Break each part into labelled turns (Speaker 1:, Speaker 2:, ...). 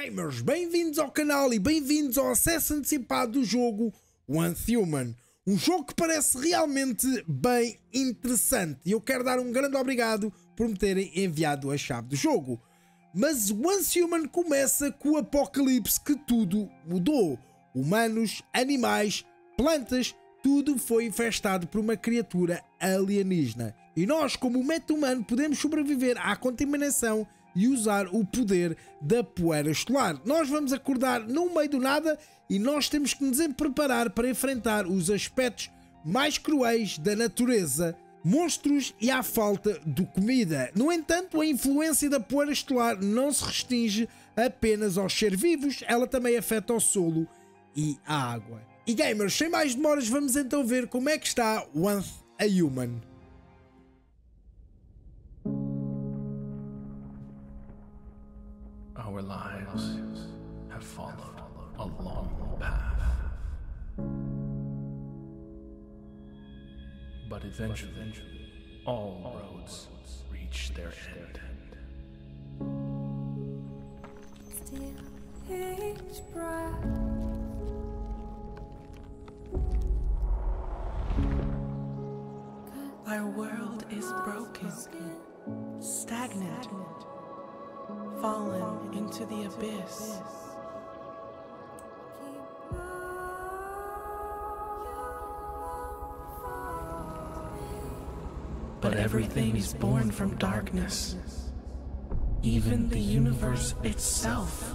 Speaker 1: Gamers, bem-vindos ao canal e bem-vindos ao acesso antecipado do jogo One Human. Um jogo que parece realmente bem interessante e eu quero dar um grande obrigado por me terem enviado a chave do jogo. Mas One Human começa com o apocalipse que tudo mudou. Humanos, animais, plantas, tudo foi infestado por uma criatura alienígena. E nós, como meta humano, podemos sobreviver à contaminação e usar o poder da poeira estelar. Nós vamos acordar no meio do nada e nós temos que nos preparar para enfrentar os aspectos mais cruéis da natureza, monstros e a falta de comida. No entanto, a influência da poeira estelar não se restringe apenas aos seres vivos, ela também afeta o solo e a água. E gamers, sem mais demoras, vamos então ver como é que está Once a Human.
Speaker 2: Our lives have followed a long path. But eventually, all roads reach their end. Our world is broken, stagnant, fallen into the abyss. But everything is born from darkness, even the universe itself.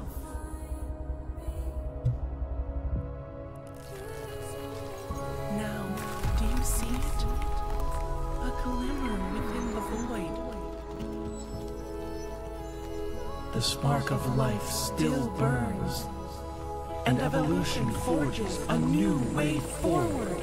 Speaker 2: spark of life still burns, and evolution forges a new way forward.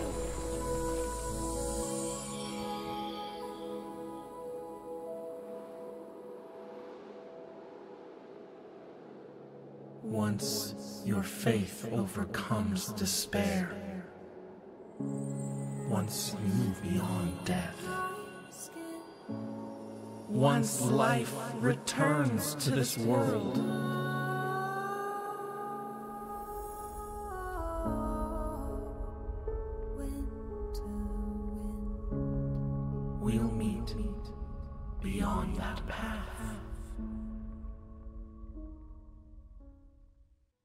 Speaker 2: Once your faith overcomes despair, once you move beyond death, once life returns to this world.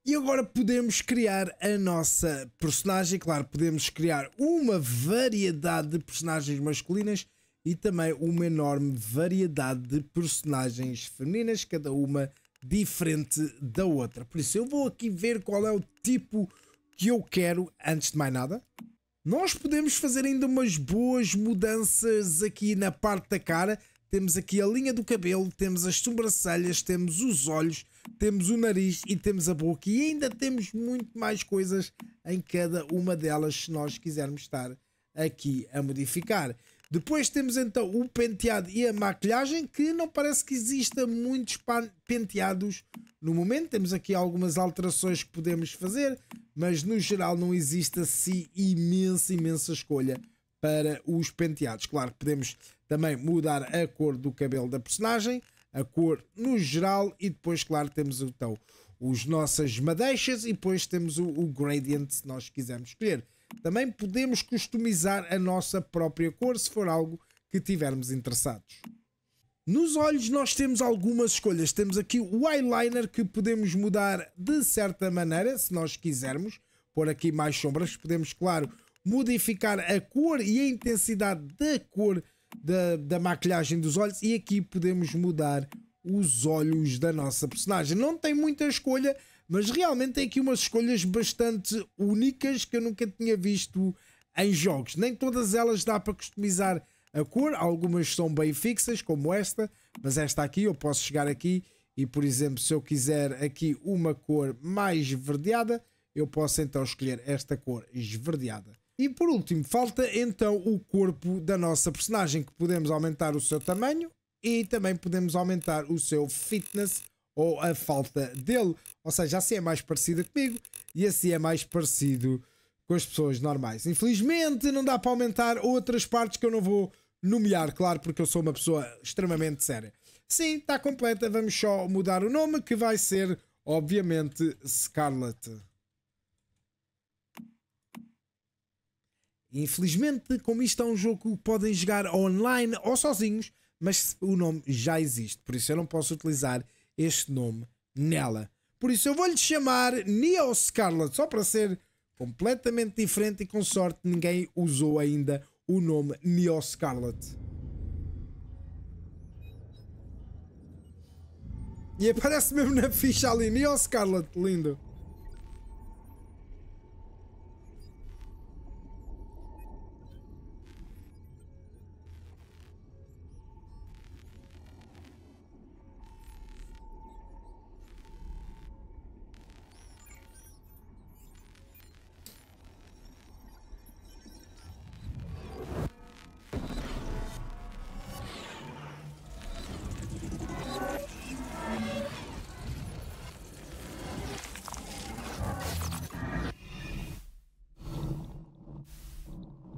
Speaker 1: E agora podemos criar a nossa personagem. Claro, podemos criar uma variedade de personagens masculinas e também uma enorme variedade de personagens femininas, cada uma diferente da outra. Por isso, eu vou aqui ver qual é o tipo que eu quero antes de mais nada. Nós podemos fazer ainda umas boas mudanças aqui na parte da cara. Temos aqui a linha do cabelo, temos as sobrancelhas, temos os olhos, temos o nariz e temos a boca. E ainda temos muito mais coisas em cada uma delas se nós quisermos estar aqui a modificar. Depois temos então o penteado e a maquilhagem, que não parece que exista muitos penteados no momento. Temos aqui algumas alterações que podemos fazer, mas no geral não existe assim imensa, imensa escolha para os penteados. Claro que podemos também mudar a cor do cabelo da personagem, a cor no geral, e depois, claro, temos então os nossas madeixas e depois temos o, o gradient se nós quisermos escolher. Também podemos customizar a nossa própria cor se for algo que tivermos interessados. Nos olhos nós temos algumas escolhas. Temos aqui o eyeliner que podemos mudar de certa maneira, se nós quisermos. Pôr aqui mais sombras, podemos, claro, modificar a cor e a intensidade da cor da, da maquilhagem dos olhos. E aqui podemos mudar os olhos da nossa personagem. Não tem muita escolha, mas realmente tem aqui umas escolhas bastante únicas que eu nunca tinha visto em jogos. Nem todas elas dá para customizar a cor, algumas são bem fixas, como esta, mas esta aqui eu posso chegar aqui e, por exemplo, se eu quiser aqui uma cor mais verdeada, eu posso então escolher esta cor esverdeada. E por último, falta então o corpo da nossa personagem, que podemos aumentar o seu tamanho e também podemos aumentar o seu fitness ou a falta dele. Ou seja, assim é mais parecida comigo e assim é mais parecido com as pessoas normais. Infelizmente, não dá para aumentar outras partes que eu não vou nomear, claro, porque eu sou uma pessoa extremamente séria. Sim, está completa. Vamos só mudar o nome, que vai ser, obviamente, Scarlet. Infelizmente, como isto é um jogo que podem jogar online ou sozinhos, mas o nome já existe, por isso eu não posso utilizar este nome nela. Por isso eu vou-lhe chamar Neo Scarlet, só para ser completamente diferente e com sorte ninguém usou ainda o nome Neo Scarlet. E aparece mesmo na ficha ali, Neo Scarlet, lindo.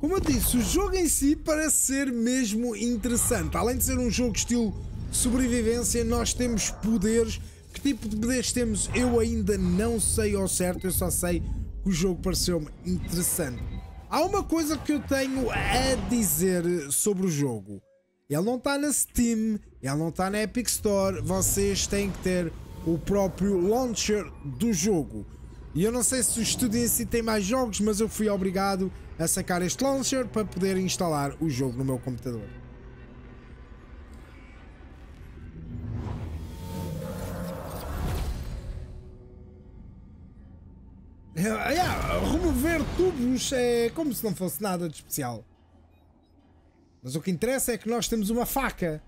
Speaker 1: Como eu disse, o jogo em si parece ser mesmo interessante. Além de ser um jogo estilo sobrevivência, nós temos poderes. Que tipo de poderes temos eu ainda não sei ao certo, eu só sei que o jogo pareceu-me interessante. Há uma coisa que eu tenho a dizer sobre o jogo. Ele não está na Steam, ele não está na Epic Store, vocês têm que ter o próprio launcher do jogo. E eu não sei se o estúdio em si tem mais jogos, mas eu fui obrigado a a sacar este launcher para poder instalar o jogo no meu computador. Eh, yeah, remover tubos é como se não fosse nada de especial. Mas o que interessa é que nós temos uma faca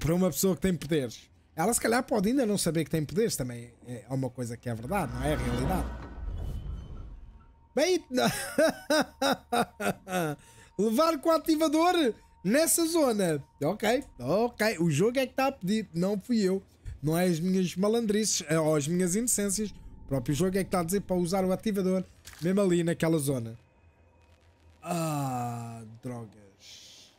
Speaker 1: para uma pessoa que tem poderes. Ela se calhar pode ainda não saber que tem poderes também. É uma coisa que é verdade, não é a realidade. Bem. Levar com o ativador nessa zona. Ok, ok. O jogo é que está a pedir, não fui eu. Não é as minhas malandrices é, ou as minhas inocências. O próprio jogo é que está a dizer para usar o ativador mesmo ali naquela zona. Ah, drogas.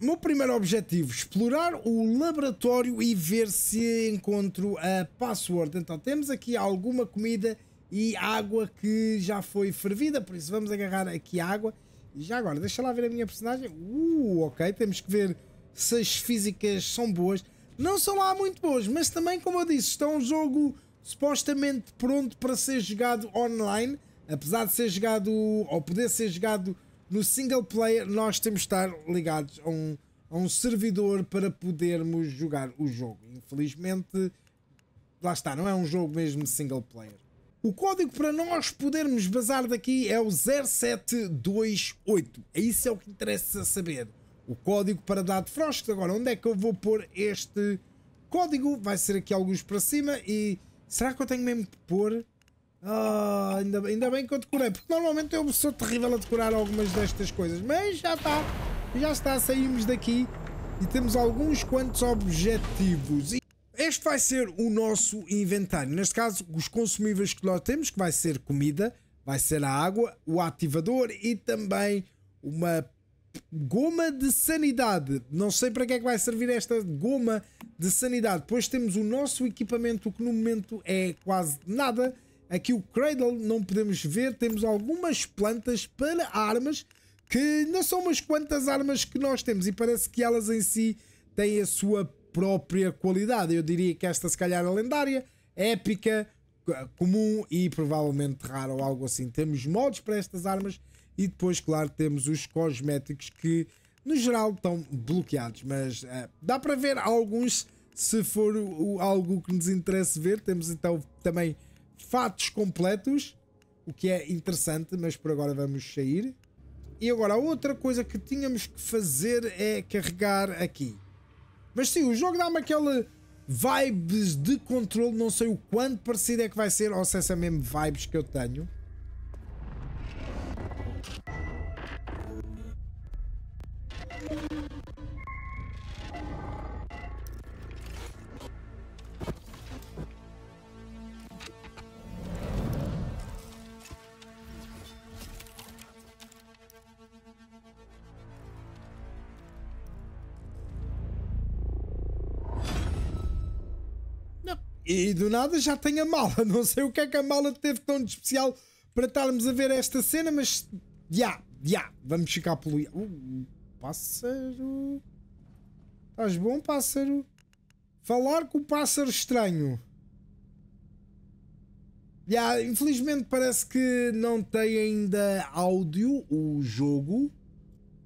Speaker 1: Meu primeiro objetivo, explorar o laboratório e ver se encontro a password. Então temos aqui alguma comida e água que já foi fervida, por isso vamos agarrar aqui a água. E já agora, deixa lá ver a minha personagem. Uh, ok, temos que ver se as físicas são boas. Não são lá muito boas, mas também, como eu disse, está um jogo supostamente pronto para ser jogado online. Apesar de ser jogado, ou poder ser jogado no single player, nós temos de estar ligados a um, a um servidor para podermos jogar o jogo. Infelizmente, lá está, não é um jogo mesmo single player. O código para nós podermos vazar daqui é o 0728. É isso é o que interessa saber. O código para dar de Frost. Agora, onde é que eu vou pôr este código? Vai ser aqui alguns para cima e... Será que eu tenho mesmo que pôr? Ah, ainda, ainda bem que eu decorei. Porque normalmente eu sou terrível a decorar algumas destas coisas. Mas já está. Já está. Saímos daqui e temos alguns quantos objetivos. Este vai ser o nosso inventário. Neste caso, os consumíveis que nós temos, que vai ser comida, vai ser a água, o ativador e também uma goma de sanidade. Não sei para que é que vai servir esta goma de sanidade. Depois temos o nosso equipamento, que no momento é quase nada. Aqui o cradle não podemos ver. Temos algumas plantas para armas, que não são umas quantas armas que nós temos. E parece que elas em si têm a sua própria qualidade. Eu diria que esta, se calhar, é lendária, épica, comum e provavelmente rara ou algo assim. Temos mods para estas armas e depois, claro, temos os cosméticos que, no geral, estão bloqueados. Mas eh, dá para ver alguns se for o, algo que nos interessa ver. Temos então também fatos completos, o que é interessante, mas por agora vamos sair. E agora, a outra coisa que tínhamos que fazer é carregar aqui. Mas sim, o jogo dá-me aquela vibes de controle, não sei o quanto parecido é que vai ser, ou se é essa mesmo vibes que eu tenho. E do nada já tem a mala. Não sei o que é que a mala teve tão de especial para estarmos a ver esta cena, mas já, yeah, já, yeah, vamos ficar pelo. Uh, pássaro. Estás bom, pássaro? Falar com o pássaro estranho. Yeah, infelizmente parece que não tem ainda áudio o jogo.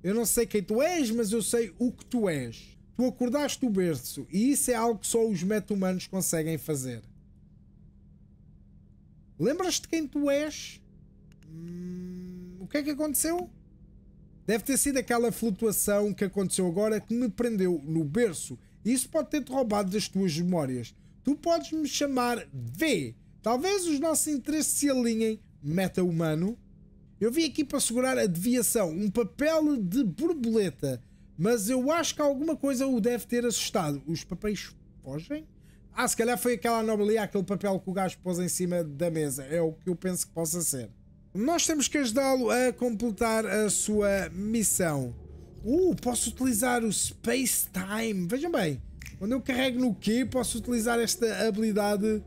Speaker 1: Eu não sei quem tu és, mas eu sei o que tu és. Tu acordaste do berço e isso é algo que só os meta-humanos conseguem fazer. Lembras-te de quem tu és? Hum, o que é que aconteceu? Deve ter sido aquela flutuação que aconteceu agora que me prendeu no berço. Isso pode ter-te roubado das tuas memórias. Tu podes me chamar V. Talvez os nossos interesses se alinhem, meta-humano. Eu vim aqui para segurar a deviação, um papel de borboleta. Mas eu acho que alguma coisa o deve ter assustado. Os papéis fogem? Ah, se calhar foi aquela anomalia, aquele papel que o gajo pôs em cima da mesa. É o que eu penso que possa ser. Nós temos que ajudá-lo a completar a sua missão. Uh, posso utilizar o Space Time. Vejam bem, quando eu carrego no Q, posso utilizar esta habilidade.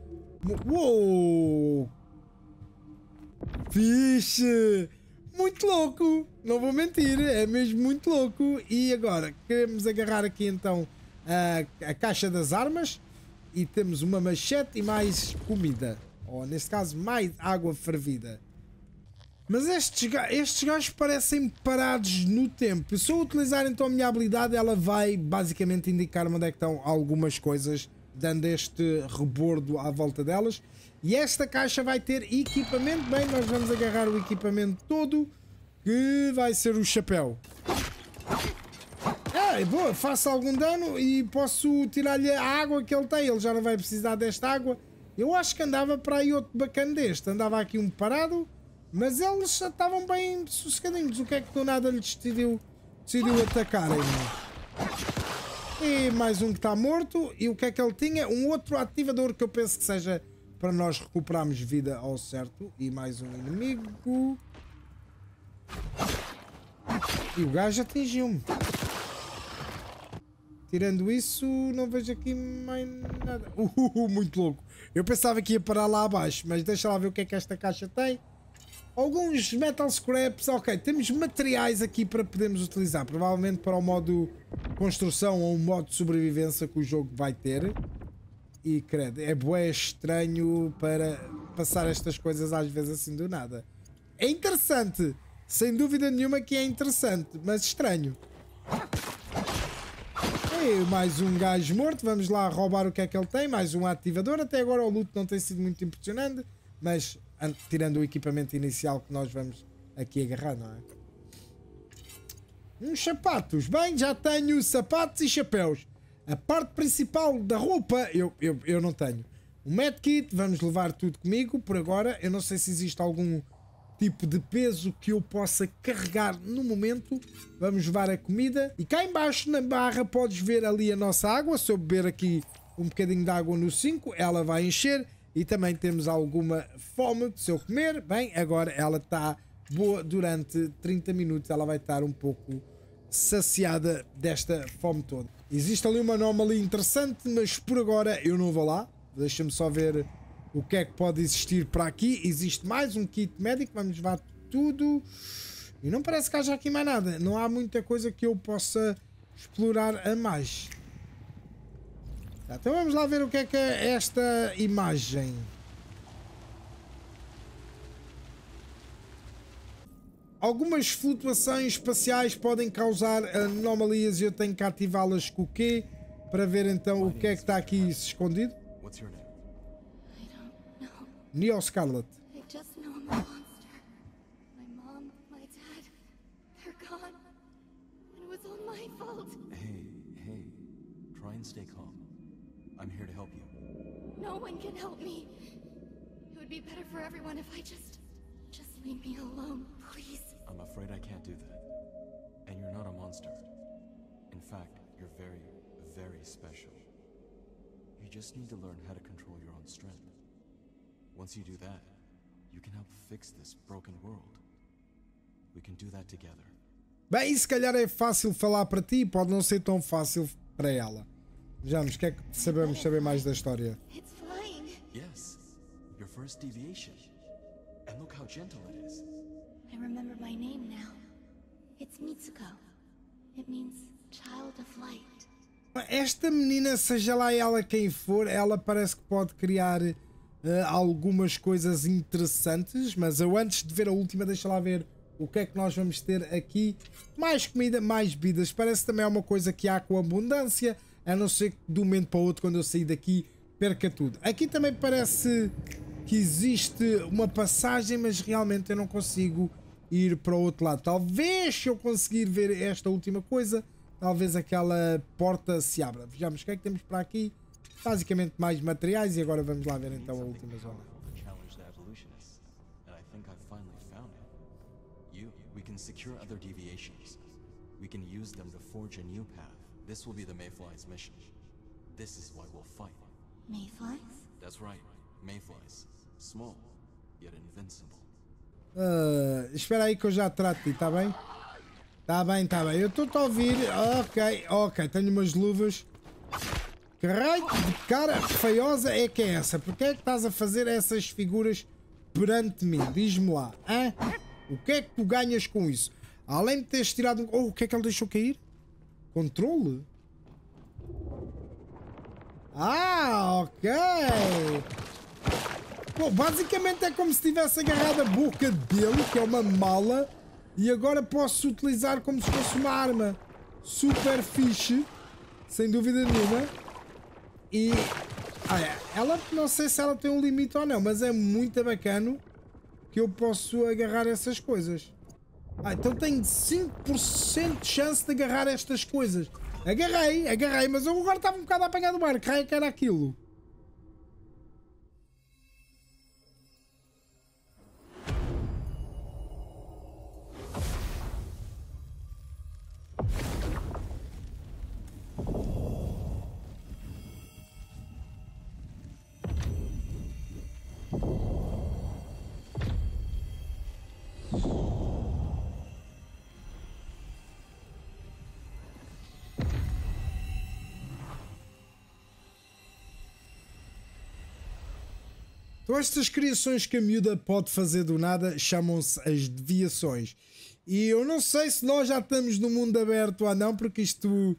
Speaker 1: Uou! Fixe! Muito louco! Não vou mentir, é mesmo muito louco. E agora, queremos agarrar aqui então a, a caixa das armas. E temos uma machete e mais comida. Ou neste caso, mais água fervida. Mas estes, estes gajos parecem parados no tempo. Se eu utilizar então a minha habilidade, ela vai basicamente indicar onde é que estão algumas coisas, dando este rebordo à volta delas. E esta caixa vai ter equipamento. Bem, nós vamos agarrar o equipamento todo. Que vai ser o chapéu. Ah, é boa, faço algum dano e posso tirar-lhe a água que ele tem. Ele já não vai precisar desta água. Eu acho que andava para aí outro bacana deste. Andava aqui um parado, mas eles estavam bem sossegadinhos. O que é que do nada lhes decidiu, decidiu Ainda? E mais um que está morto. E o que é que ele tinha? Um outro ativador que eu penso que seja para nós recuperarmos vida ao certo. E mais um inimigo. E o gajo atingiu-me. Tirando isso, não vejo aqui mais nada. Uh, muito louco. Eu pensava que ia parar lá abaixo, mas deixa lá ver o que é que esta caixa tem. Alguns metal scraps, ok. Temos materiais aqui para podermos utilizar. Provavelmente para o modo construção ou o modo sobrevivência que o jogo vai ter. E credo, é bué estranho para passar estas coisas às vezes assim do nada. É interessante. Sem dúvida nenhuma que é interessante, mas estranho. E mais um gajo morto, vamos lá roubar o que é que ele tem, mais um ativador. Até agora o luto não tem sido muito impressionante, mas tirando o equipamento inicial que nós vamos aqui agarrar, não é? Uns sapatos. Bem, já tenho sapatos e chapéus. A parte principal da roupa eu, eu, eu não tenho. Um medkit, vamos levar tudo comigo. Por agora, eu não sei se existe algum tipo de peso que eu possa carregar no momento. Vamos levar a comida. E cá embaixo na barra podes ver ali a nossa água. Se eu beber aqui um bocadinho de água no 5, ela vai encher. E também temos alguma fome se eu comer. Bem, agora ela está boa durante 30 minutos. Ela vai estar um pouco saciada desta fome toda. Existe ali uma anomalia interessante, mas por agora eu não vou lá. Deixa-me só ver o que é que pode existir para aqui. Existe mais um kit médico, vamos levar tudo. E não parece que haja aqui mais nada. Não há muita coisa que eu possa explorar a mais. então vamos lá ver o que é que é esta imagem. Algumas flutuações espaciais podem causar anomalias e eu tenho que ativá-las com o quê? Para ver então o que é que está aqui escondido. What's your Neo Scarlet.
Speaker 2: I just know I'm a monster. My mom, my dad, they're gone. And it was all my fault. Hey, hey, try and stay calm. I'm here to help you. No one can help me. It would be better for everyone if I just... Just leave me alone, please. I'm afraid I can't do that. And you're not a monster. In fact, you're very, very special. You just need to learn how to control your own strength. Once you do that, you can help fix this broken world. We can do that together.
Speaker 1: Bem, se calhar é fácil falar para ti, pode não ser tão fácil para ela. Vejamos, quer que é que sabemos saber mais da história?
Speaker 2: It's flying. Yes, your first deviation. And look how gentle it is. I remember my name now. It's Mitsuko. It means child of light.
Speaker 1: Esta menina, seja lá ela quem for, ela parece que pode criar uh, algumas coisas interessantes, mas eu antes de ver a última, deixa lá ver o que é que nós vamos ter aqui. Mais comida, mais bebidas. Parece também é uma coisa que há com abundância, a não ser que de um momento para o outro, quando eu sair daqui, perca tudo. Aqui também parece que existe uma passagem, mas realmente eu não consigo ir para o outro lado. Talvez se eu conseguir ver esta última coisa, talvez aquela porta se abra. Vejamos o que é que temos para aqui basicamente mais materiais e agora vamos lá ver então a última zona.
Speaker 2: We can secure other deviations. We can use them to forge a new path. This will be the Mayfly's mission. This is why we'll fight. Mayflies? That's right, Mayflies. Small, yet invincible.
Speaker 1: Uh, espera aí que eu já trato de tá bem? Tá bem, tá bem. Eu estou a ouvir. Ok, ok. Tenho umas luvas. Que raio de cara feiosa é que é essa? Porquê é que estás a fazer essas figuras perante mim? Diz-me lá, hein? O que é que tu ganhas com isso? Além de teres tirado um... Oh, o que é que ele deixou cair? Controle? Ah, ok! Bom, basicamente é como se tivesse agarrado a boca dele, que é uma mala, e agora posso utilizar como se fosse uma arma. Super fixe, sem dúvida nenhuma. E olha, ah, é. ela não sei se ela tem um limite ou não, mas é muito bacana que eu posso agarrar essas coisas. Ah, então tenho 5% de chance de agarrar estas coisas. Agarrei, agarrei, mas eu agora estava um bocado apanhado apanhar do barco. Raio que era aquilo. Então, estas criações que a miúda pode fazer do nada chamam-se as deviações. E eu não sei se nós já estamos no mundo aberto ou não, porque isto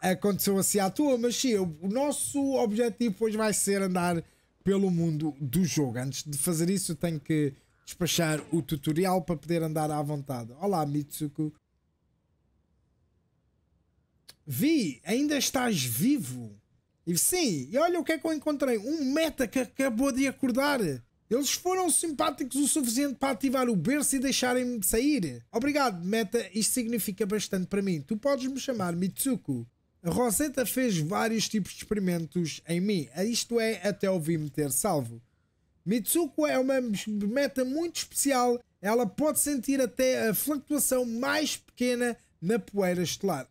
Speaker 1: aconteceu assim à toa, mas sim, o nosso objetivo hoje vai ser andar pelo mundo do jogo. Antes de fazer isso, eu tenho que despachar o tutorial para poder andar à vontade. Olá, Mitsuko. Vi, ainda estás vivo? E sim, e olha o que é que eu encontrei: um meta que acabou de acordar. Eles foram simpáticos o suficiente para ativar o berço e deixarem-me sair. Obrigado, Meta, isto significa bastante para mim. Tu podes me chamar Mitsuko. A Rosetta fez vários tipos de experimentos em mim, isto é, até ouvir me ter salvo. Mitsuko é uma meta muito especial, ela pode sentir até a flutuação mais pequena na poeira estelar.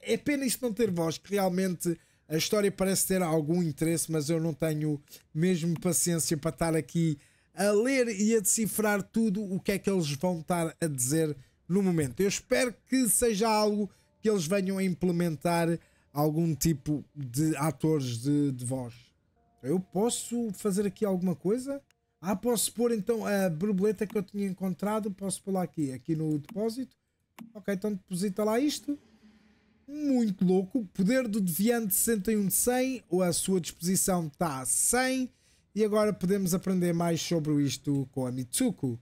Speaker 1: é pena isto não ter voz, que realmente a história parece ter algum interesse, mas eu não tenho mesmo paciência para estar aqui a ler e a decifrar tudo o que é que eles vão estar a dizer no momento. Eu espero que seja algo que eles venham a implementar algum tipo de atores de, de voz. Eu posso fazer aqui alguma coisa? Ah, posso pôr então a borboleta que eu tinha encontrado, posso pôr lá aqui, aqui no depósito. Ok, então deposita lá isto muito louco. O poder do deviante 61 de 100, a sua disposição está a 100. E agora podemos aprender mais sobre isto com a Mitsuko.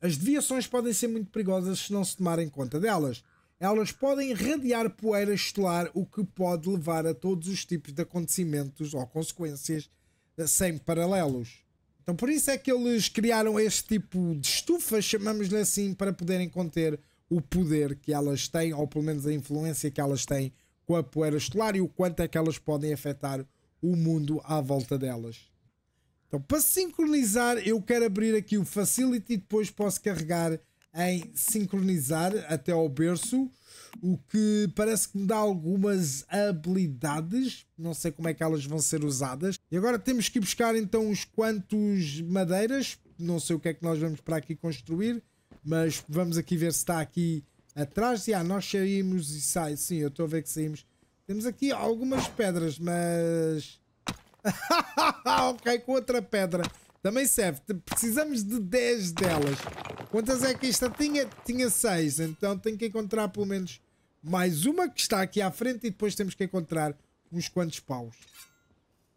Speaker 1: As deviações podem ser muito perigosas se não se tomarem conta delas. Elas podem irradiar poeira estelar, o que pode levar a todos os tipos de acontecimentos ou consequências eh, sem paralelos. Então por isso é que eles criaram este tipo de estufa, chamamos-lhe assim, para poderem conter o poder que elas têm, ou pelo menos a influência que elas têm com a poeira estelar e o quanto é que elas podem afetar o mundo à volta delas. Então, para sincronizar, eu quero abrir aqui o Facility, depois posso carregar em sincronizar até ao berço, o que parece que me dá algumas habilidades, não sei como é que elas vão ser usadas. E agora temos que buscar então uns quantos madeiras, não sei o que é que nós vamos para aqui construir, mas vamos aqui ver se está aqui atrás. Já, ah, nós saímos e sai. Sim, eu estou a ver que saímos. Temos aqui algumas pedras, mas... ok, com outra pedra. Também serve. Precisamos de 10 delas. Quantas é que esta tinha? Tinha 6. Então tenho que encontrar pelo menos mais uma que está aqui à frente e depois temos que encontrar uns quantos paus.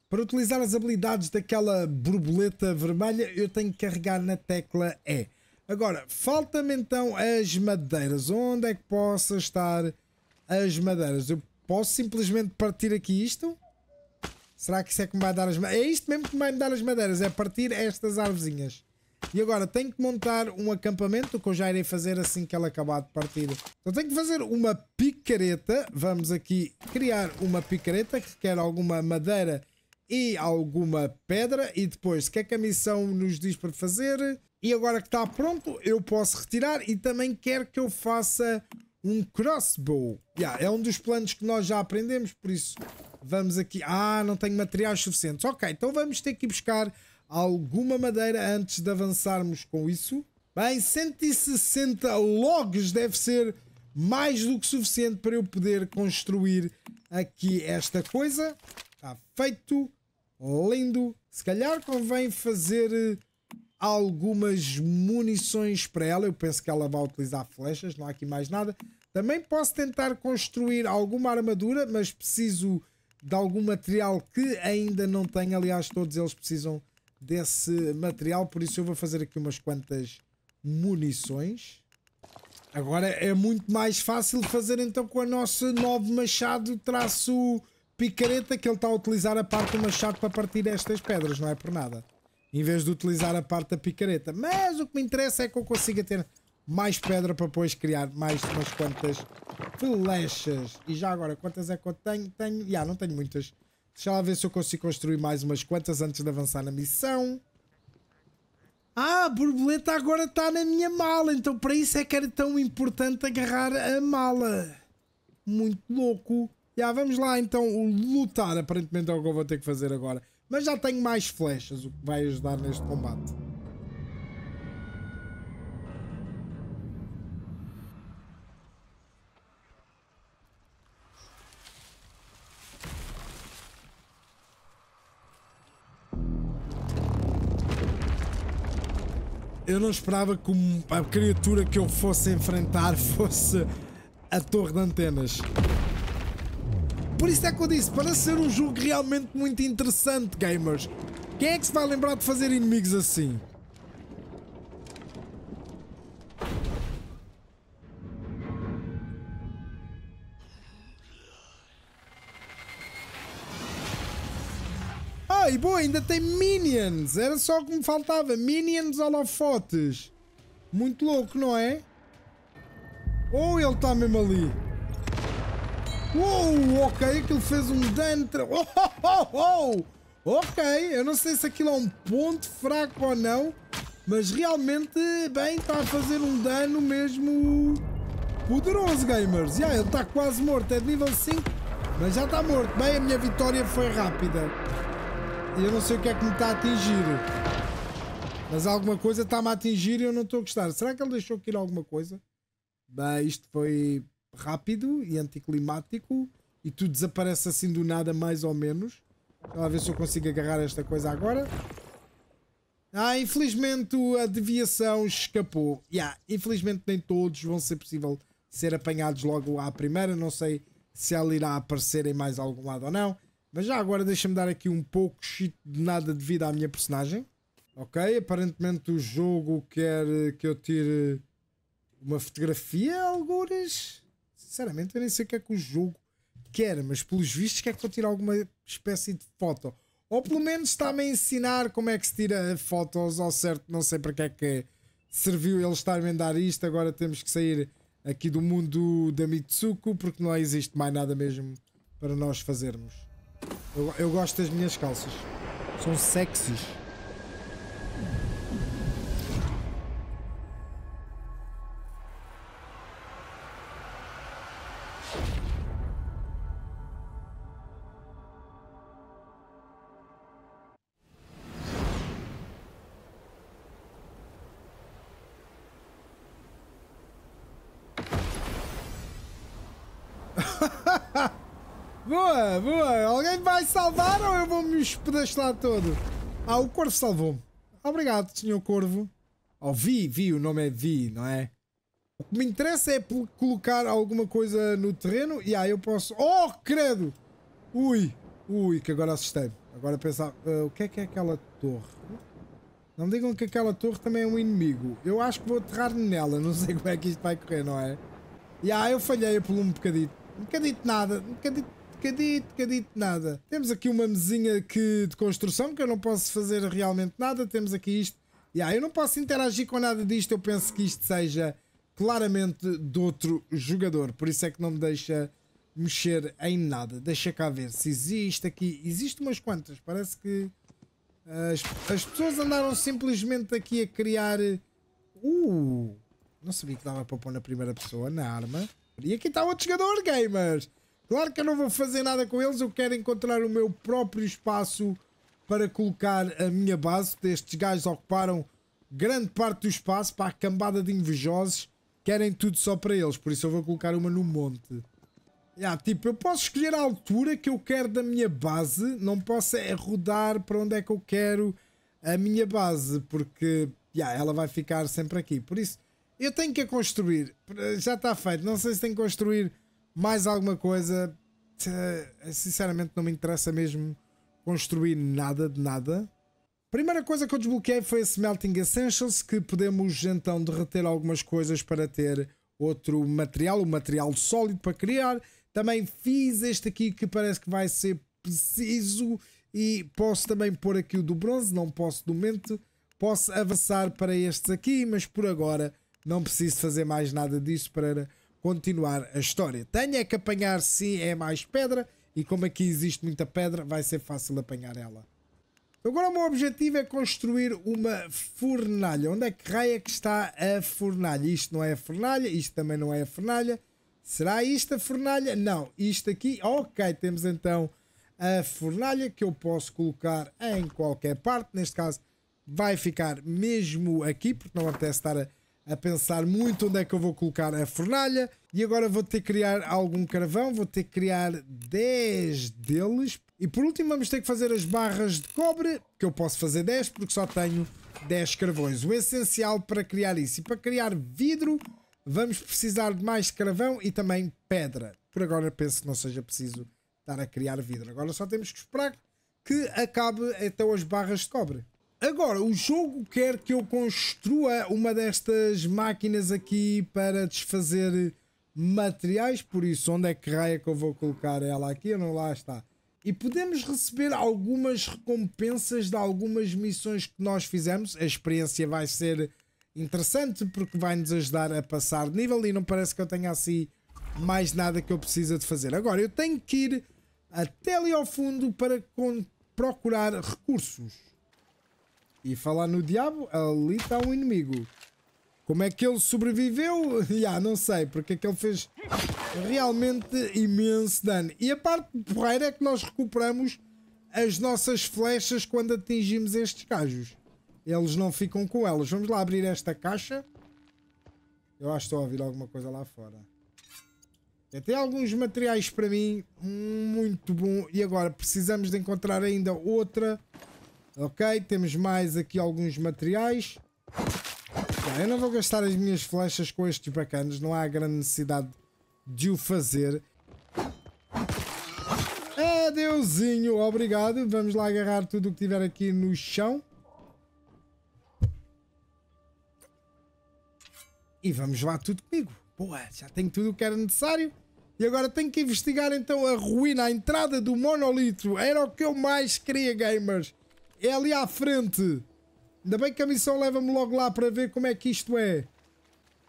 Speaker 1: Para utilizar as habilidades daquela borboleta vermelha, eu tenho que carregar na tecla E. Agora, falta-me então as madeiras. Onde é que possa estar as madeiras? Eu posso simplesmente partir aqui isto? Será que isso é que me vai dar as madeiras? É isto mesmo que me vai dar as madeiras, é partir estas arvezinhas. E agora tenho que montar um acampamento que eu já irei fazer assim que ela acabar de partir. Então tenho que fazer uma picareta. Vamos aqui criar uma picareta que requer alguma madeira e alguma pedra. E depois, o que é que a missão nos diz para fazer? E agora que está pronto, eu posso retirar e também quero que eu faça um crossbow. Yeah, é um dos planos que nós já aprendemos, por isso vamos aqui... Ah, não tenho materiais suficientes. Ok, então vamos ter que buscar alguma madeira antes de avançarmos com isso. Bem, 160 logs deve ser mais do que suficiente para eu poder construir aqui esta coisa. Está feito. Lindo. Se calhar convém fazer eh, algumas munições para ela. Eu penso que ela vai utilizar flechas, não há aqui mais nada. Também posso tentar construir alguma armadura, mas preciso de algum material que ainda não tenho. Aliás, todos eles precisam desse material, por isso eu vou fazer aqui umas quantas munições. Agora é muito mais fácil fazer então com a nossa novo machado traço picareta que ele está a utilizar a parte do machado para partir estas pedras, não é por nada em vez de utilizar a parte da picareta. Mas o que me interessa é que eu consiga ter mais pedra para depois criar mais umas quantas flechas. E já agora, quantas é que eu tenho? Tenho, já, não tenho muitas. Deixa lá ver se eu consigo construir mais umas quantas antes de avançar na missão. Ah, a borboleta agora está na minha mala, então para isso é que era tão importante agarrar a mala. Muito louco. Já, vamos lá então lutar, aparentemente é o que eu vou ter que fazer agora. Mas já tenho mais flechas, o que vai ajudar neste combate. Eu não esperava que a criatura que eu fosse enfrentar fosse a torre de antenas. Por isso é que eu disse, parece ser um jogo realmente muito interessante, gamers. Quem é que se vai lembrar de fazer inimigos assim? e boa, ainda tem Minions. Era só o que me faltava. Minions holofotes. Muito louco, não é? Ou oh, ele está mesmo ali? Uou, ok, aquilo fez um dano... Oh, oh, oh, oh. Ok, eu não sei se aquilo é um ponto fraco ou não, mas realmente, bem, está a fazer um dano mesmo poderoso, gamers. Yeah, ele está quase morto, é de nível 5, mas já está morto. Bem, a minha vitória foi rápida. E eu não sei o que é que me está a atingir. Mas alguma coisa está-me a atingir e eu não estou a gostar. Será que ele deixou aqui alguma coisa? Bem, isto foi rápido e anticlimático e tudo desaparece assim do nada, mais ou menos. Deixa ver se eu consigo agarrar esta coisa agora. Ah, infelizmente a deviação escapou. Yeah, infelizmente nem todos vão ser possível ser apanhados logo à primeira. Não sei se ela irá aparecer em mais algum lado ou não. Mas já agora deixa-me dar aqui um pouco de nada devido à minha personagem. Ok, aparentemente o jogo quer que eu tire uma fotografia, algures sinceramente, eu nem sei o que é que o jogo quer, mas pelos vistos quer que eu tire alguma espécie de foto. Ou pelo menos está-me a ensinar como é que se tira fotos ao certo. Não sei para que é que serviu ele estar a dar isto. Agora temos que sair aqui do mundo da Mitsuko porque não existe mais nada mesmo para nós fazermos. Eu, eu gosto das minhas calças. São sexys. salvar ou eu vou me espedaçar todo? Ah, o corvo salvou-me. Obrigado, senhor corvo. Oh, vi, vi, o nome é vi, não é? O que me interessa é colocar alguma coisa no terreno e aí eu posso... Oh, credo! Ui, ui, que agora assustei Agora pensar, uh, o que é que é aquela torre? Não me digam que aquela torre também é um inimigo. Eu acho que vou aterrar nela, não sei como é que isto vai correr, não é? E ah, eu falhei por um bocadito. Um bocadito nada, um bocadito bocadito, bocadito nada. Temos aqui uma mesinha que, de construção que eu não posso fazer realmente nada. Temos aqui isto. Yeah, eu não posso interagir com nada disto. Eu penso que isto seja claramente do outro jogador. Por isso é que não me deixa mexer em nada. Deixa cá ver se existe aqui. Existe umas quantas. Parece que eh, as, as pessoas andaram simplesmente aqui a criar. Uh! Não sabia que dava para pôr na primeira pessoa, na arma. E aqui está outro jogador, gamers! Claro que eu não vou fazer nada com eles, eu quero encontrar o meu próprio espaço para colocar a minha base. Estes gajos ocuparam grande parte do espaço para a cambada de invejosos. Querem tudo só para eles, por isso eu vou colocar uma no monte. Yeah, tipo, eu posso escolher a altura que eu quero da minha base, não posso é rodar para onde é que eu quero a minha base, porque yeah, ela vai ficar sempre aqui. Por isso, eu tenho que a construir. Já está feito. Não sei se tenho que construir mais alguma coisa. Eh, sinceramente, não me interessa mesmo construir nada de nada. Primeira coisa que eu desbloqueei foi esse Melting Essentials, que podemos então derreter algumas coisas para ter outro material, o um material sólido para criar. Também fiz este aqui que parece que vai ser preciso e posso também pôr aqui o do bronze, não posso do mento Posso avançar para estes aqui, mas por agora não preciso fazer mais nada disso para continuar a história. Tenho é que apanhar sim, é mais pedra, e como aqui existe muita pedra, vai ser fácil apanhar ela. Agora o meu objetivo é construir uma fornalha. Onde é que raia que está a fornalha? Isto não é a fornalha, isto também não é a fornalha. Será isto a fornalha? Não, isto aqui. Ok, temos então a fornalha que eu posso colocar em qualquer parte. Neste caso vai ficar mesmo aqui, porque não até estar a a pensar muito onde é que eu vou colocar a fornalha. E agora vou ter que criar algum carvão, vou ter que criar 10 deles. E por último vamos ter que fazer as barras de cobre, que eu posso fazer 10 porque só tenho 10 carvões. O essencial para criar isso. E para criar vidro vamos precisar de mais carvão e também pedra. Por agora penso que não seja preciso estar a criar vidro. Agora só temos que esperar que acabe então as barras de cobre. Agora, o jogo quer que eu construa uma destas máquinas aqui para desfazer materiais, por isso onde é que raia que eu vou colocar ela aqui? Não, lá está. E podemos receber algumas recompensas de algumas missões que nós fizemos. A experiência vai ser interessante porque vai nos ajudar a passar de nível e não parece que eu tenha assim mais nada que eu precise de fazer. Agora, eu tenho que ir até ali ao fundo para procurar recursos. E falar no diabo, ali está um inimigo. Como é que ele sobreviveu? Já, yeah, não sei, porque é que ele fez realmente imenso dano. E a parte porreira é que nós recuperamos as nossas flechas quando atingimos estes cajos. Eles não ficam com elas. Vamos lá abrir esta caixa. Eu acho que estou a ouvir alguma coisa lá fora. Tem alguns materiais para mim hum, muito bom. E agora precisamos de encontrar ainda outra Ok, temos mais aqui alguns materiais. Bem, eu não vou gastar as minhas flechas com estes bacanas, não há grande necessidade de o fazer. Adeusinho, obrigado. Vamos lá agarrar tudo o que tiver aqui no chão. E vamos lá tudo comigo. Boa, já tenho tudo o que era necessário. E agora tenho que investigar então a ruína, a entrada do monolito. Era o que eu mais queria, gamers. É ali à frente. Ainda bem que a missão leva-me logo lá para ver como é que isto é.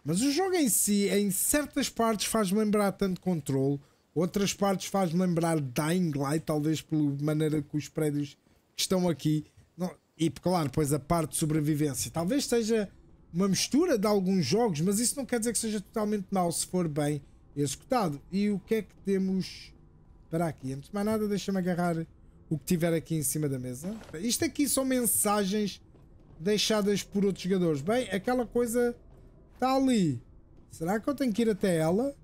Speaker 1: Mas o jogo em si, em certas partes, faz-me lembrar tanto Control. Outras partes faz-me lembrar Dying Light, talvez pela maneira que os prédios estão aqui. E claro, pois a parte de sobrevivência. Talvez seja uma mistura de alguns jogos, mas isso não quer dizer que seja totalmente mau se for bem executado. E o que é que temos para aqui? Antes de mais nada, deixa-me agarrar o que tiver aqui em cima da mesa. Isto aqui são mensagens deixadas por outros jogadores. Bem, aquela coisa está ali. Será que eu tenho que ir até ela?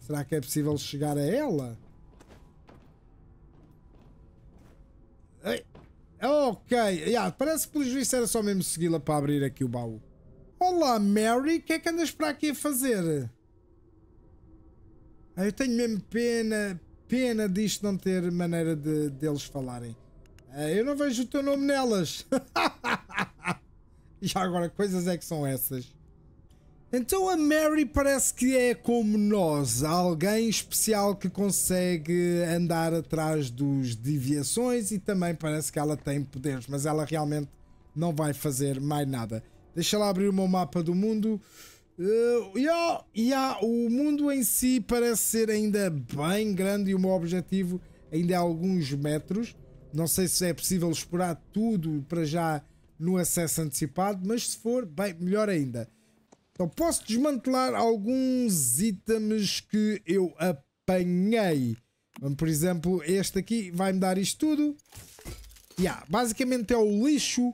Speaker 1: Será que é possível chegar a ela? Ei. Ok, yeah, parece que pelos vistos era só mesmo segui-la para abrir aqui o baú. Olá, Mary, o que é que andas para aqui a fazer? Ah, eu tenho mesmo pena, pena disto não ter maneira de deles falarem. Uh, eu não vejo o teu nome nelas. Já agora, coisas é que são essas. Então a Mary parece que é como nós, alguém especial que consegue andar atrás dos deviações e também parece que ela tem poderes, mas ela realmente não vai fazer mais nada. Deixa lá abrir o meu mapa do mundo. Uh, eh, yeah, yeah, o mundo em si parece ser ainda bem grande e o meu objetivo ainda é alguns metros. Não sei se é possível explorar tudo para já no acesso antecipado, mas se for, bem, melhor ainda. Então posso desmantelar alguns itens que eu apanhei. Então, por exemplo, este aqui vai-me dar isto tudo. Yeah, basicamente é o lixo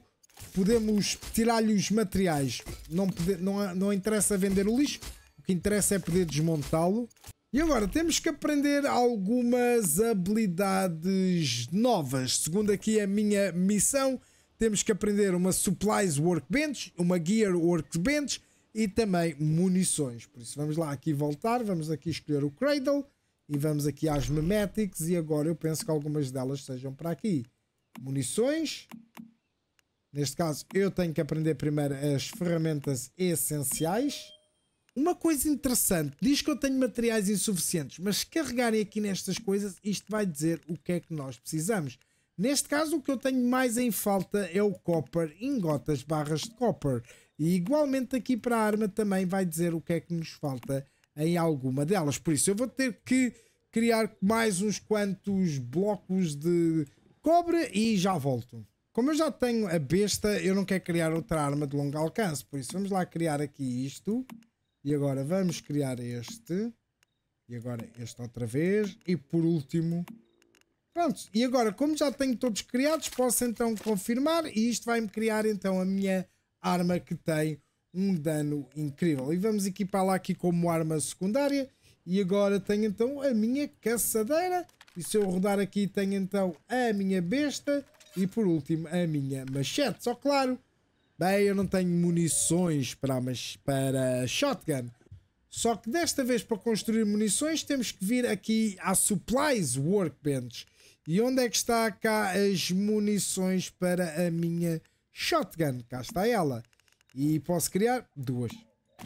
Speaker 1: podemos tirar-lhe os materiais. Não, pode, não, não interessa vender o lixo, o que interessa é poder desmontá-lo. E agora temos que aprender algumas habilidades novas. Segundo aqui a minha missão, temos que aprender uma Supplies Workbench, uma Gear Workbench e também munições. Por isso vamos lá aqui voltar, vamos aqui escolher o Cradle e vamos aqui às Memetics e agora eu penso que algumas delas sejam para aqui. Munições, Neste caso, eu tenho que aprender primeiro as ferramentas essenciais. Uma coisa interessante, diz que eu tenho materiais insuficientes, mas se carregarem aqui nestas coisas, isto vai dizer o que é que nós precisamos. Neste caso, o que eu tenho mais em falta é o copper, ingotas, barras de copper. E igualmente aqui para a arma também vai dizer o que é que nos falta em alguma delas. Por isso, eu vou ter que criar mais uns quantos blocos de cobre e já volto. Como eu já tenho a besta, eu não quero criar outra arma de longo alcance. Por isso, vamos lá criar aqui isto. E agora vamos criar este. E agora este outra vez. E por último... Pronto. E agora, como já tenho todos criados, posso então confirmar. E isto vai-me criar então a minha arma que tem um dano incrível. E vamos equipá-la aqui como arma secundária. E agora tenho então a minha caçadeira. E se eu rodar aqui, tenho então a minha besta. E por último, a minha machete. Só claro, bem, eu não tenho munições para, mas, para shotgun. Só que desta vez para construir munições temos que vir aqui à Supplies Workbench. E onde é que está cá as munições para a minha shotgun? Cá está ela. E posso criar duas.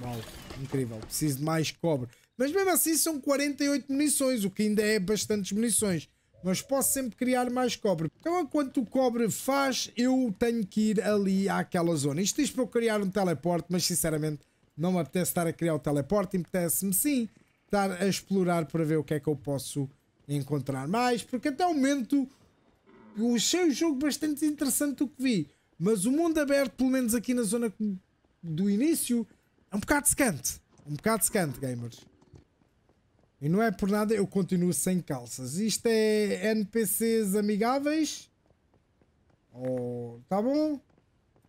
Speaker 1: Uau, incrível. Preciso de mais cobre. Mas mesmo assim são 48 munições, o que ainda é bastantes munições mas posso sempre criar mais cobre. Então, enquanto o cobre faz, eu tenho que ir ali àquela zona. Isto diz para eu criar um teleporte, mas sinceramente não me apetece estar a criar o teleporte, impetece me sim estar a explorar para ver o que é que eu posso encontrar mais, porque até o momento eu achei o jogo bastante interessante o que vi, mas o mundo aberto, pelo menos aqui na zona do início, é um bocado secante. Um bocado secante, gamers. E não é por nada eu continuo sem calças. Isto é NPCs amigáveis? Oh, tá bom?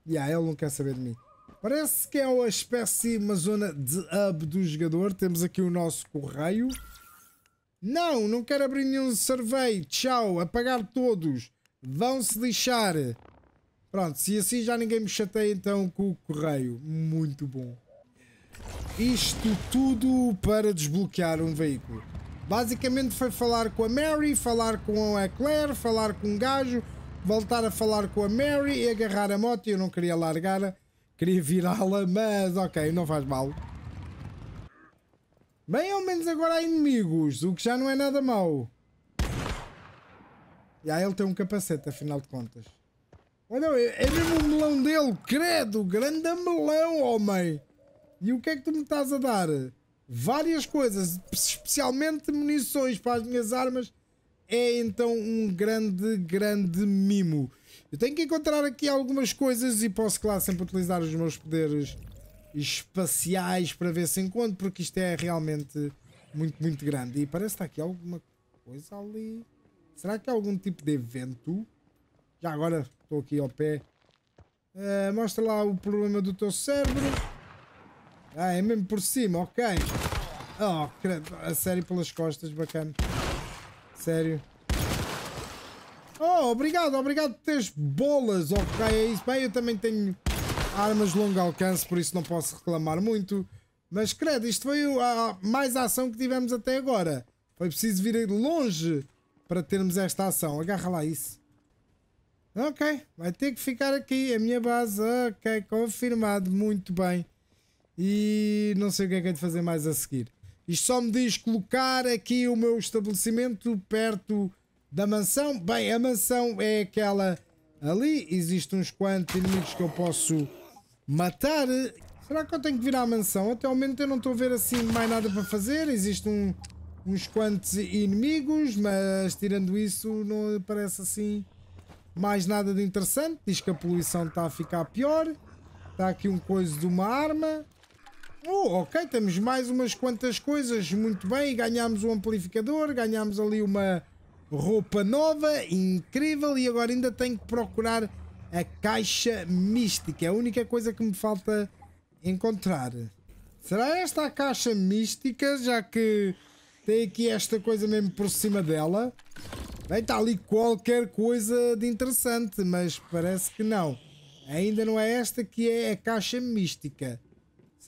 Speaker 1: E yeah, ele não quer saber de mim. Parece que é uma espécie, uma zona de hub do jogador. Temos aqui o nosso correio. Não, não quero abrir nenhum survey. Tchau, apagar todos. Vão-se lixar. Pronto, se assim já ninguém me chateia então com o correio. Muito bom. Isto tudo para desbloquear um veículo. Basicamente foi falar com a Mary, falar com a Claire, falar com um gajo, voltar a falar com a Mary e agarrar a moto. Eu não queria largar, queria virá-la, mas ok, não faz mal. Bem, ao menos agora há inimigos, o que já não é nada mau. E aí ele tem um capacete, afinal de contas. Olha, é, é mesmo o melão dele, credo, grande melão, homem. E o que é que tu me estás a dar? Várias coisas, especialmente munições para as minhas armas. É então um grande, grande mimo. Eu tenho que encontrar aqui algumas coisas e posso, claro, sempre utilizar os meus poderes espaciais para ver se encontro, porque isto é realmente muito, muito grande. E parece que está aqui alguma coisa ali. Será que há algum tipo de evento? Já agora estou aqui ao pé. Uh, mostra lá o problema do teu cérebro. Ah, é mesmo por cima, ok. Oh, A sério, pelas costas, bacana. Sério. Oh, obrigado, obrigado por teres bolas, ok, é isso. Bem, eu também tenho armas de longo alcance, por isso não posso reclamar muito. Mas credo, isto foi a mais ação que tivemos até agora. Foi preciso vir longe para termos esta ação. Agarra lá isso. Ok, vai ter que ficar aqui. A minha base, ok, confirmado. Muito bem e não sei o que é que é de fazer mais a seguir. Isto só me diz colocar aqui o meu estabelecimento perto da mansão. Bem, a mansão é aquela ali. Existem uns quantos inimigos que eu posso matar. Será que eu tenho que vir à mansão? Até ao momento eu não estou a ver assim mais nada para fazer. Existem um, uns quantos inimigos, mas tirando isso não parece assim mais nada de interessante. Diz que a poluição está a ficar pior. Está aqui um coiso de uma arma. Oh, ok, temos mais umas quantas coisas, muito bem, ganhámos um amplificador, ganhámos ali uma roupa nova, incrível, e agora ainda tenho que procurar a caixa mística, é a única coisa que me falta encontrar. Será esta a caixa mística, já que tem aqui esta coisa mesmo por cima dela? Bem, está ali qualquer coisa de interessante, mas parece que não. Ainda não é esta que é a caixa mística.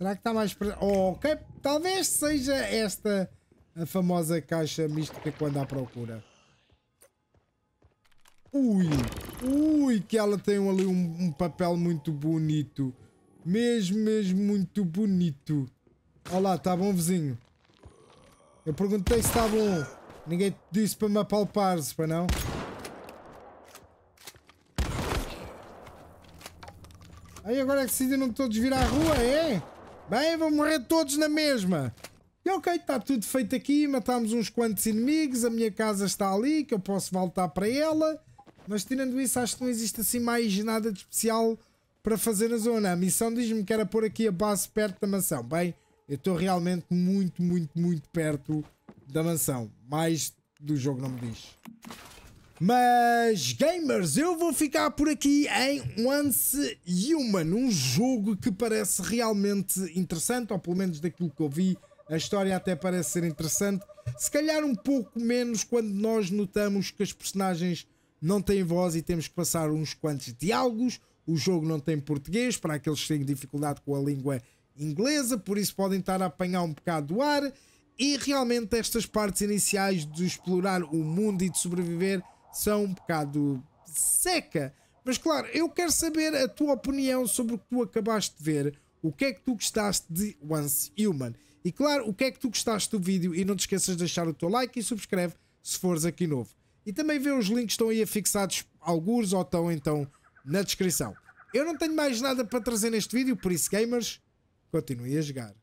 Speaker 1: Será que está mais presente? Oh, ok, talvez seja esta a famosa caixa mística quando anda à procura. Ui, ui, que ela tem ali um, um papel muito bonito. Mesmo, mesmo muito bonito. Olha lá, está bom, vizinho. Eu perguntei se está bom. Ninguém te disse para me se para não? Aí agora é que se ainda não estou a desvirar a rua, é? Bem, vão morrer todos na mesma. E ok, está tudo feito aqui, matámos uns quantos inimigos, a minha casa está ali, que eu posso voltar para ela. Mas tirando isso, acho que não existe assim mais nada de especial para fazer na zona. A missão diz-me que era pôr aqui a base perto da mansão. Bem, eu estou realmente muito, muito, muito perto da mansão. Mais do jogo não me diz. Mas, gamers, eu vou ficar por aqui em Once Human, um jogo que parece realmente interessante, ou pelo menos daquilo que eu vi, a história até parece ser interessante. Se calhar um pouco menos quando nós notamos que as personagens não têm voz e temos que passar uns quantos diálogos. O jogo não tem português, para aqueles que têm dificuldade com a língua inglesa, por isso podem estar a apanhar um bocado do ar. E realmente estas partes iniciais de explorar o mundo e de sobreviver são um bocado seca. Mas claro, eu quero saber a tua opinião sobre o que tu acabaste de ver, o que é que tu gostaste de Once Human. E claro, o que é que tu gostaste do vídeo e não te esqueças de deixar o teu like e subscreve se fores aqui novo. E também vê os links que estão aí afixados alguns ou estão então na descrição. Eu não tenho mais nada para trazer neste vídeo, por isso gamers, continuem a jogar.